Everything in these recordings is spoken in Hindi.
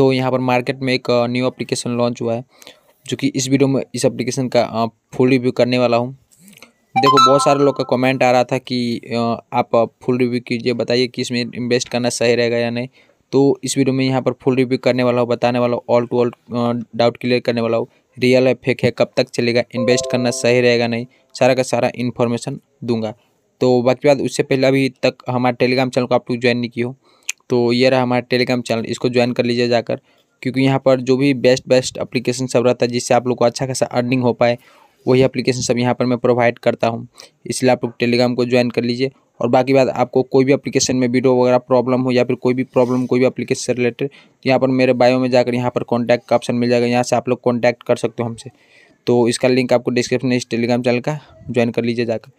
तो यहाँ पर मार्केट में एक न्यू एप्लीकेशन लॉन्च हुआ है जो कि इस वीडियो में इस एप्लीकेशन का फुल रिव्यू करने वाला हूँ देखो बहुत सारे लोग का कमेंट आ रहा था कि आप फुल रिव्यू कीजिए बताइए कि इसमें इन्वेस्ट करना सही रहेगा या नहीं तो इस वीडियो में यहाँ पर फुल रिव्यू करने वाला हूँ बताने वाला हूँ all to all doubt clear करने वाला हूँ रियल है फेक है कब तक चलेगा इन्वेस्ट करना सही रहेगा नहीं सारा का सारा इन्फॉर्मेशन दूंगा तो बाकी बात उससे पहले अभी तक हमारे टेलीग्राम चैनल को आप लोग ज्वाइन नहीं किया हो तो ये रहा हमारा टेलीग्राम चैनल इसको ज्वाइन कर लीजिए जाकर क्योंकि यहाँ पर जो भी बेस्ट बेस्ट अप्लीकेशन सब रहता है जिससे आप लोग को अच्छा खासा अर्निंग हो पाए वही अप्लीकेशन सब यहाँ पर मैं प्रोवाइड करता हूँ इसलिए आप लोग टेलीग्राम को ज्वाइन कर लीजिए और बाकी बात आपको कोई भी अप्लीकेशन में वीडियो वगैरह प्रॉब्लम हो या फिर कोई भी प्रॉब्लम कोई भी अप्लीकेशन से रिलेटेड तो यहाँ पर मेरे बायो में जाकर यहाँ पर कॉन्टैक्ट का ऑप्शन मिल जाएगा यहाँ से आप लोग कॉन्टैक्ट कर सकते हो हमसे तो इसका लिंक आपको डिस्क्रिप्शन में इस टेलीग्राम चैनल का ज्वाइन कर लीजिए जाकर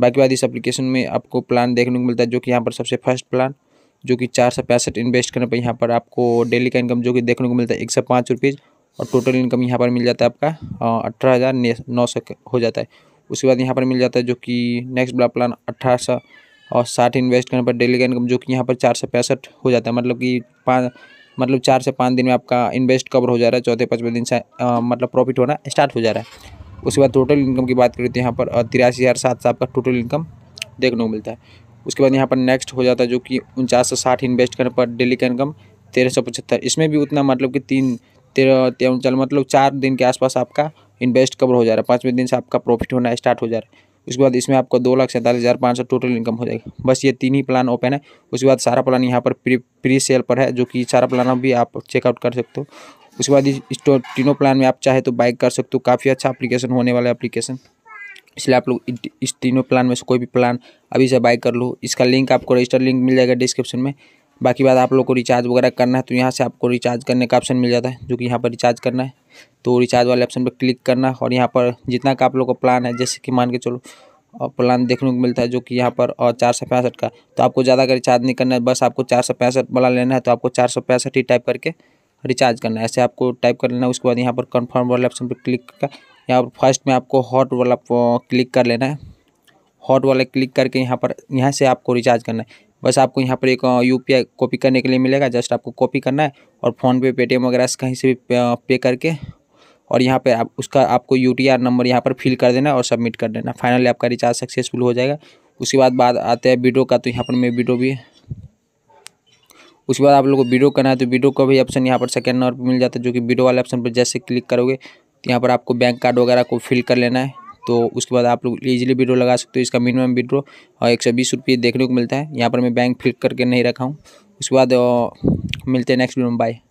बाकी बात इस अप्लीकेशन में आपको प्लान देखने को मिलता है जो कि यहाँ पर सबसे फर्स्ट प्लान जो कि चार सौ पैंसठ इन्वेस्ट करने पर यहाँ पर आपको डेली का इनकम जो कि देखने को मिलता है एक सौ पाँच रुपीज़ और टोटल इनकम यहाँ पर मिल जाता है आपका अठारह हज़ार नौ सौ हो जाता है उसके बाद यहाँ पर मिल जाता है जो कि नेक्स्ट ब्लॉक प्लान अट्ठारह सौ और साठ इन्वेस्ट करने पर डेली का इनकम जो कि यहाँ पर चार सौ पैंसठ हो जाता है मतलब कि पाँच मतलब चार से पाँच दिन में आपका इन्वेस्ट कवर हो जा रहा है चौथे पाँचवें दिन से मतलब प्रॉफिट होना स्टार्ट हो जा रहा है उसके बाद टोटल इनकम की बात करें तो यहाँ पर तिरासी हज़ार सात सौ आपका टोटल इनकम देखने को मिलता है उसके बाद यहाँ पर नेक्स्ट हो जाता है जो कि उनचास से साठ इन्वेस्ट करने पर डेली का इनकम तेरह सौ पचहत्तर इसमें भी उतना मतलब कि तीन तेरह तेरह उनचाल मतलब चार दिन के आसपास आपका इन्वेस्ट कवर हो जा रहा है पाँचवें दिन से आपका प्रॉफिट होना स्टार्ट हो जा रहा है उसके बाद इसमें आपको दो लाख सैंतालीस हज़ार पाँच सौ टोटल इनकम हो जाएगा बस ये तीन ही प्लान ओपन है उसके बाद सारा प्लान यहाँ पर प्री प्री सेल पर है जो कि सारा प्लान भी आप चेकआउट कर सकते हो उसके बाद इस तीनों प्लान में आप चाहे तो बाइक कर सकते हो काफ़ी अच्छा एप्लीकेशन होने वाला है एप्लीकेशन इसलिए आप लोग इस तीनों प्लान में से कोई भी प्लान अभी से बाय कर लो इसका लिंक आपको रजिस्टर लिंक मिल जाएगा डिस्क्रिप्शन में बाकी बात आप लोग को रिचार्ज वगैरह करना है तो यहाँ से आपको रिचार्ज करने का ऑप्शन मिल जाता है जो कि यहाँ पर रिचार्ज करना है तो रिचार्ज वाले ऑप्शन पर क्लिक करना और यहाँ पर जितना का आप लोग का प्लान है जैसे कि मान के चलो और प्लान देखने को मिलता है जो कि यहाँ पर और चार सौ पैंसठ का तो आपको ज़्यादा का रिचार्ज नहीं करना है बस आपको चार सौ पैंसठ वाला लेना है तो आपको चार सौ पैंसठ ही टाइप करके रिचार्ज करना है ऐसे आपको टाइप कर लेना है उसके बाद यहाँ पर कन्फर्म वाले ऑप्शन पर क्लिक कर यहाँ पर फर्स्ट में आपको हॉट वाला क्लिक कर लेना है हॉट वाला क्लिक करके यहाँ पर यहाँ से आपको रिचार्ज करना है बस आपको यहाँ पर एक यू पी कॉपी करने के लिए मिलेगा जस्ट आपको कॉपी करना है और फ़ोनपे पेटीएम वगैरह से कहीं से भी पे करके और यहाँ पे आप उसका आपको यू टी आर नंबर यहाँ पर फिल कर देना और सबमिट कर देना फाइनली आपका रिचार्ज सक्सेसफुल हो जाएगा उसके बाद बात आते हैं वीडियो का तो यहाँ पर मैं वीडियो भी उसके बाद आप लोग को वीडियो करना है तो वीडियो का भी ऑप्शन यहाँ पर सेकेंड नंबर पर मिल जाता है जो कि वीडियो वाले ऑप्शन पर जैसे क्लिक करोगे तो यहाँ पर आपको बैंक कार्ड वगैरह को फिल कर लेना है तो उसके बाद आप लोग इज़िली विड्रो लगा सकते हो इसका मिनिमम विड्रो और एक सौ बीस रुपये देखने को मिलता है यहाँ पर मैं बैंक फिल करके नहीं रखा हूँ उसके बाद मिलते हैं नेक्स्ट वीडियो में बाय